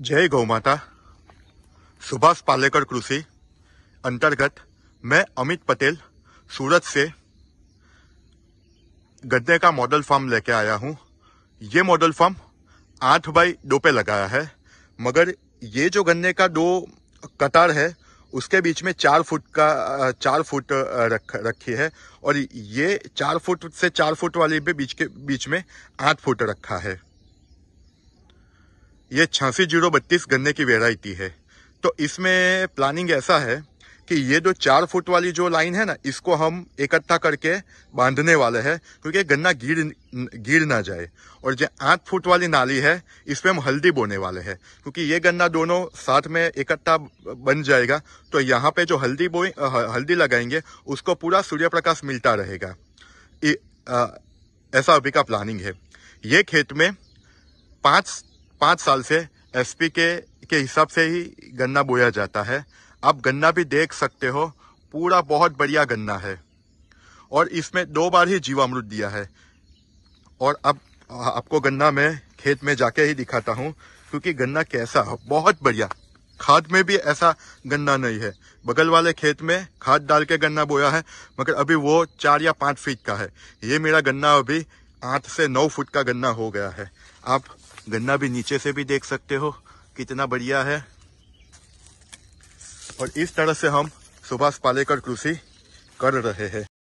जय गौ माता सुभाष पालेकर कृषि अंतर्गत मैं अमित पटेल सूरत से गद्दे का मॉडल फार्म लेके आया हूँ ये मॉडल फार्म आठ बाई दो पे लगाया है मगर ये जो गन्ने का दो कतार है उसके बीच में चार फुट का चार फुट रख रखी है और ये चार फुट से चार फुट वाली भी बीच के बीच में आठ फुट रखा है ये छियासी जीरो बत्तीस गन्ने की वेराइटी है तो इसमें प्लानिंग ऐसा है कि ये जो चार फुट वाली जो लाइन है ना इसको हम इकट्ठा करके बांधने वाले हैं क्योंकि गन्ना गिर गिर ना जाए और जो आठ फुट वाली नाली है इसमें हम हल्दी बोने वाले हैं क्योंकि ये गन्ना दोनों साथ में इकट्ठा बन जाएगा तो यहाँ पे जो हल्दी बोए हल्दी लगाएंगे उसको पूरा सूर्य प्रकाश मिलता रहेगा ऐसा अभी का प्लानिंग है ये खेत में पाँच पाँच साल से एसपी के के हिसाब से ही गन्ना बोया जाता है आप गन्ना भी देख सकते हो पूरा बहुत बढ़िया गन्ना है और इसमें दो बार ही जीवामृत दिया है और अब आपको गन्ना में खेत में जाके ही दिखाता हूँ क्योंकि गन्ना कैसा हो बहुत बढ़िया खाद में भी ऐसा गन्ना नहीं है बगल वाले खेत में खाद डाल के गन्ना बोया है मगर अभी वो चार या पांच फीट का है ये मेरा गन्ना अभी आठ से नौ फुट का गन्ना हो गया है आप गन्ना भी नीचे से भी देख सकते हो कितना बढ़िया है और इस तरह से हम सुभाष पालेकर कृषि कर रहे हैं